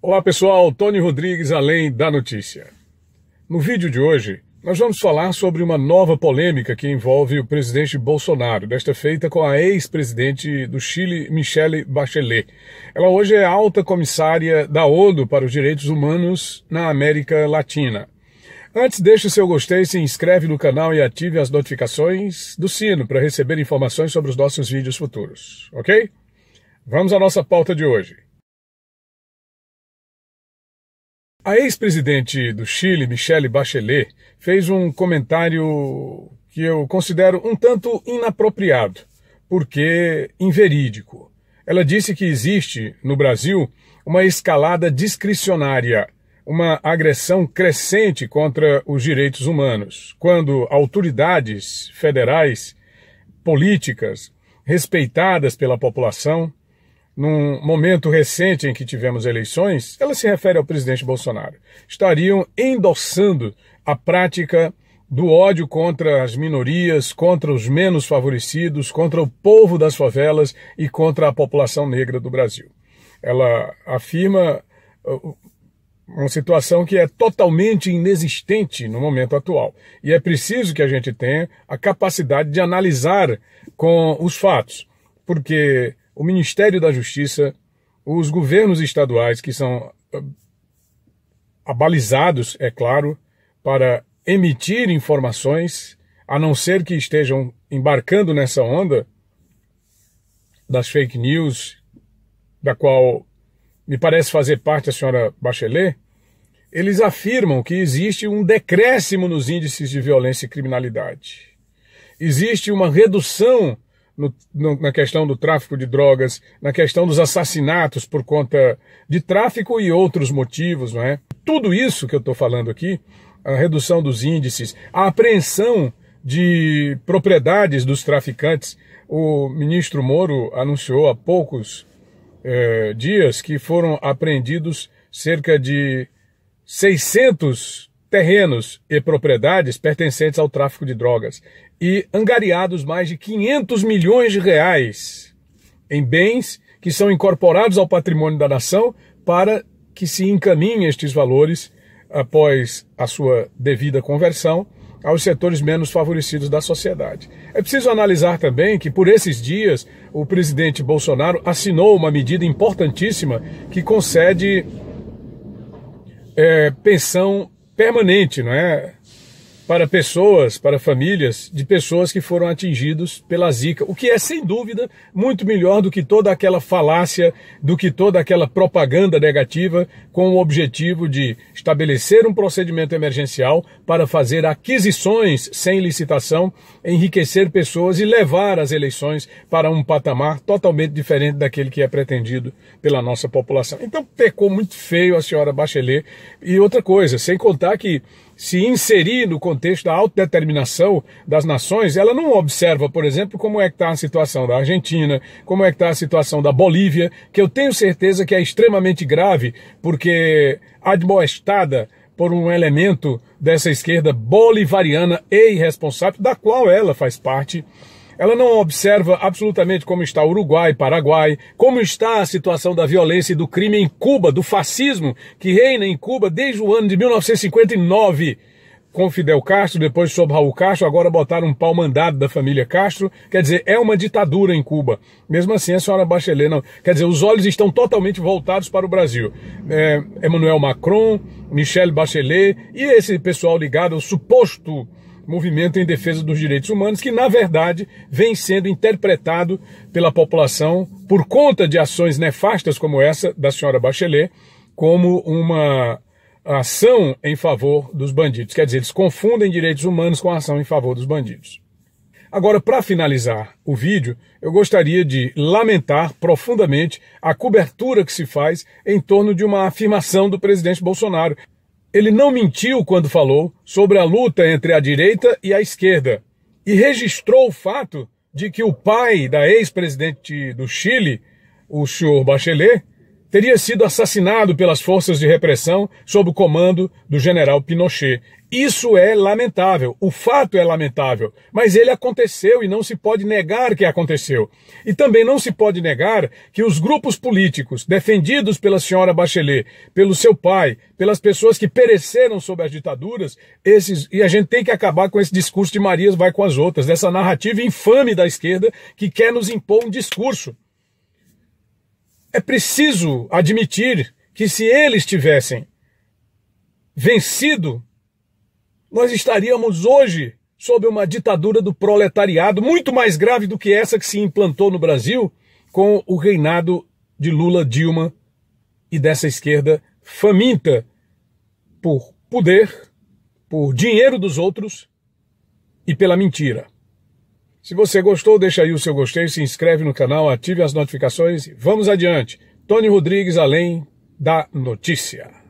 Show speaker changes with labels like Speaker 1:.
Speaker 1: Olá pessoal, Tony Rodrigues, além da notícia. No vídeo de hoje, nós vamos falar sobre uma nova polêmica que envolve o presidente Bolsonaro, desta feita com a ex-presidente do Chile, Michelle Bachelet. Ela hoje é alta comissária da ONU para os Direitos Humanos na América Latina. Antes, deixe seu gostei, se inscreve no canal e ative as notificações do sino para receber informações sobre os nossos vídeos futuros, ok? Vamos à nossa pauta de hoje. A ex-presidente do Chile, Michelle Bachelet, fez um comentário que eu considero um tanto inapropriado, porque inverídico. Ela disse que existe, no Brasil, uma escalada discricionária, uma agressão crescente contra os direitos humanos, quando autoridades federais, políticas, respeitadas pela população, num momento recente em que tivemos eleições, ela se refere ao presidente Bolsonaro. Estariam endossando a prática do ódio contra as minorias, contra os menos favorecidos, contra o povo das favelas e contra a população negra do Brasil. Ela afirma uh, uh, uma situação que é totalmente inexistente no momento atual. E é preciso que a gente tenha a capacidade de analisar com os fatos, porque o Ministério da Justiça, os governos estaduais, que são ah, abalizados, é claro, para emitir informações, a não ser que estejam embarcando nessa onda das fake news, da qual me parece fazer parte a senhora Bachelet, eles afirmam que existe um decréscimo nos índices de violência e criminalidade. Existe uma redução no, no, na questão do tráfico de drogas, na questão dos assassinatos por conta de tráfico e outros motivos, não é? Tudo isso que eu estou falando aqui, a redução dos índices, a apreensão de propriedades dos traficantes. O ministro Moro anunciou há poucos é, dias que foram apreendidos cerca de 600 terrenos e propriedades pertencentes ao tráfico de drogas e angariados mais de 500 milhões de reais em bens que são incorporados ao patrimônio da nação para que se encaminhem estes valores, após a sua devida conversão, aos setores menos favorecidos da sociedade. É preciso analisar também que, por esses dias, o presidente Bolsonaro assinou uma medida importantíssima que concede é, pensão permanente, não é? para pessoas, para famílias de pessoas que foram atingidos pela Zika, o que é sem dúvida muito melhor do que toda aquela falácia, do que toda aquela propaganda negativa com o objetivo de estabelecer um procedimento emergencial para fazer aquisições sem licitação, enriquecer pessoas e levar as eleições para um patamar totalmente diferente daquele que é pretendido pela nossa população. Então pecou muito feio a senhora Bachelet e outra coisa, sem contar que se inserir no contexto da autodeterminação das nações, ela não observa, por exemplo, como é que está a situação da Argentina, como é que está a situação da Bolívia, que eu tenho certeza que é extremamente grave, porque admoestada por um elemento dessa esquerda bolivariana e irresponsável, da qual ela faz parte, ela não observa absolutamente como está Uruguai, Paraguai, como está a situação da violência e do crime em Cuba, do fascismo que reina em Cuba desde o ano de 1959 com Fidel Castro, depois sob Raul Castro, agora botaram um pau mandado da família Castro. Quer dizer, é uma ditadura em Cuba. Mesmo assim, a senhora Bachelet não. Quer dizer, os olhos estão totalmente voltados para o Brasil. É, Emmanuel Macron, Michel Bachelet e esse pessoal ligado ao suposto movimento em defesa dos direitos humanos, que na verdade vem sendo interpretado pela população por conta de ações nefastas como essa da senhora Bachelet, como uma ação em favor dos bandidos. Quer dizer, eles confundem direitos humanos com a ação em favor dos bandidos. Agora, para finalizar o vídeo, eu gostaria de lamentar profundamente a cobertura que se faz em torno de uma afirmação do presidente Bolsonaro. Ele não mentiu quando falou sobre a luta entre a direita e a esquerda e registrou o fato de que o pai da ex-presidente do Chile, o senhor Bachelet, teria sido assassinado pelas forças de repressão sob o comando do general Pinochet. Isso é lamentável, o fato é lamentável, mas ele aconteceu e não se pode negar que aconteceu. E também não se pode negar que os grupos políticos defendidos pela senhora Bachelet, pelo seu pai, pelas pessoas que pereceram sob as ditaduras, esses, e a gente tem que acabar com esse discurso de Marias vai com as outras, dessa narrativa infame da esquerda que quer nos impor um discurso é preciso admitir que se eles tivessem vencido, nós estaríamos hoje sob uma ditadura do proletariado muito mais grave do que essa que se implantou no Brasil com o reinado de Lula, Dilma e dessa esquerda faminta por poder, por dinheiro dos outros e pela mentira. Se você gostou, deixa aí o seu gostei, se inscreve no canal, ative as notificações. e Vamos adiante. Tony Rodrigues, além da notícia.